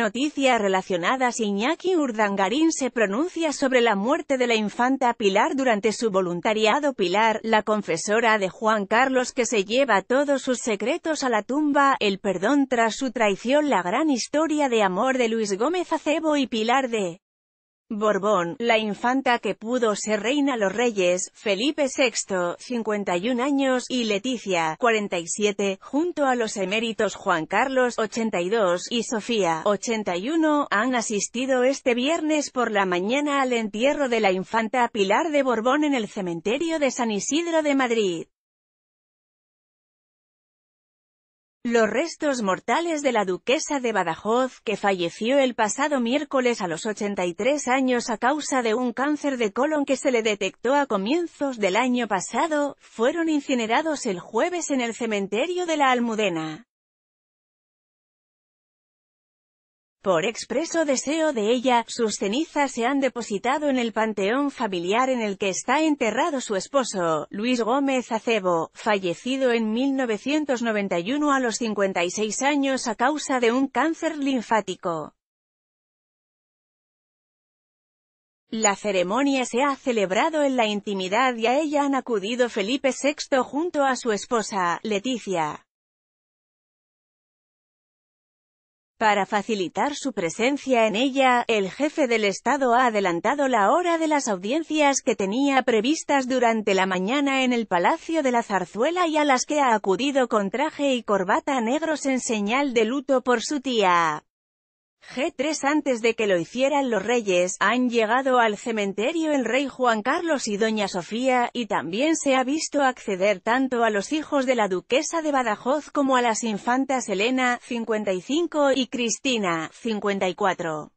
Noticias relacionadas Iñaki Urdangarín se pronuncia sobre la muerte de la infanta Pilar durante su voluntariado Pilar, la confesora de Juan Carlos que se lleva todos sus secretos a la tumba, el perdón tras su traición La gran historia de amor de Luis Gómez Acebo y Pilar de Borbón, la infanta que pudo ser reina los reyes, Felipe VI, 51 años, y Leticia, 47, junto a los eméritos Juan Carlos, 82, y Sofía, 81, han asistido este viernes por la mañana al entierro de la infanta Pilar de Borbón en el cementerio de San Isidro de Madrid. Los restos mortales de la duquesa de Badajoz, que falleció el pasado miércoles a los 83 años a causa de un cáncer de colon que se le detectó a comienzos del año pasado, fueron incinerados el jueves en el cementerio de la Almudena. Por expreso deseo de ella, sus cenizas se han depositado en el panteón familiar en el que está enterrado su esposo, Luis Gómez Acebo, fallecido en 1991 a los 56 años a causa de un cáncer linfático. La ceremonia se ha celebrado en la intimidad y a ella han acudido Felipe VI junto a su esposa, Leticia. Para facilitar su presencia en ella, el jefe del Estado ha adelantado la hora de las audiencias que tenía previstas durante la mañana en el Palacio de la Zarzuela y a las que ha acudido con traje y corbata negros en señal de luto por su tía. G3 Antes de que lo hicieran los reyes, han llegado al cementerio el rey Juan Carlos y doña Sofía, y también se ha visto acceder tanto a los hijos de la duquesa de Badajoz como a las infantas Elena, 55, y Cristina, 54.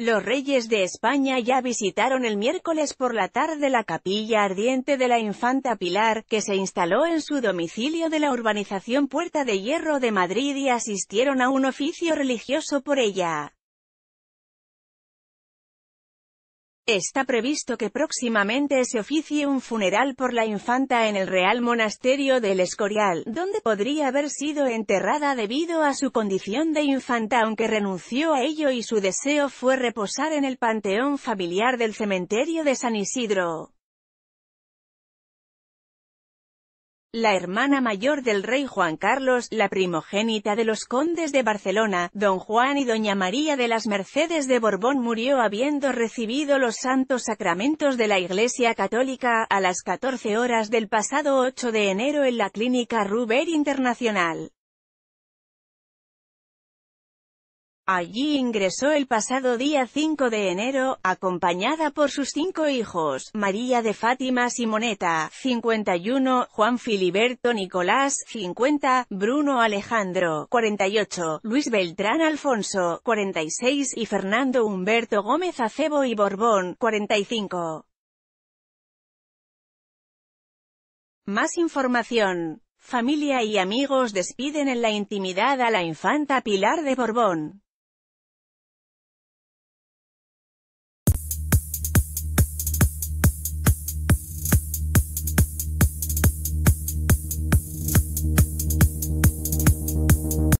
Los reyes de España ya visitaron el miércoles por la tarde la capilla ardiente de la Infanta Pilar, que se instaló en su domicilio de la urbanización Puerta de Hierro de Madrid y asistieron a un oficio religioso por ella. Está previsto que próximamente se oficie un funeral por la infanta en el Real Monasterio del Escorial, donde podría haber sido enterrada debido a su condición de infanta aunque renunció a ello y su deseo fue reposar en el panteón familiar del cementerio de San Isidro. la hermana mayor del rey Juan Carlos, la primogénita de los condes de Barcelona, don Juan y doña María de las Mercedes de Borbón murió habiendo recibido los santos sacramentos de la Iglesia Católica, a las 14 horas del pasado 8 de enero en la Clínica Ruber Internacional. Allí ingresó el pasado día 5 de enero, acompañada por sus cinco hijos, María de Fátima Simoneta, 51, Juan Filiberto Nicolás, 50, Bruno Alejandro, 48, Luis Beltrán Alfonso, 46 y Fernando Humberto Gómez Acebo y Borbón, 45. Más información. Familia y amigos despiden en la intimidad a la infanta Pilar de Borbón.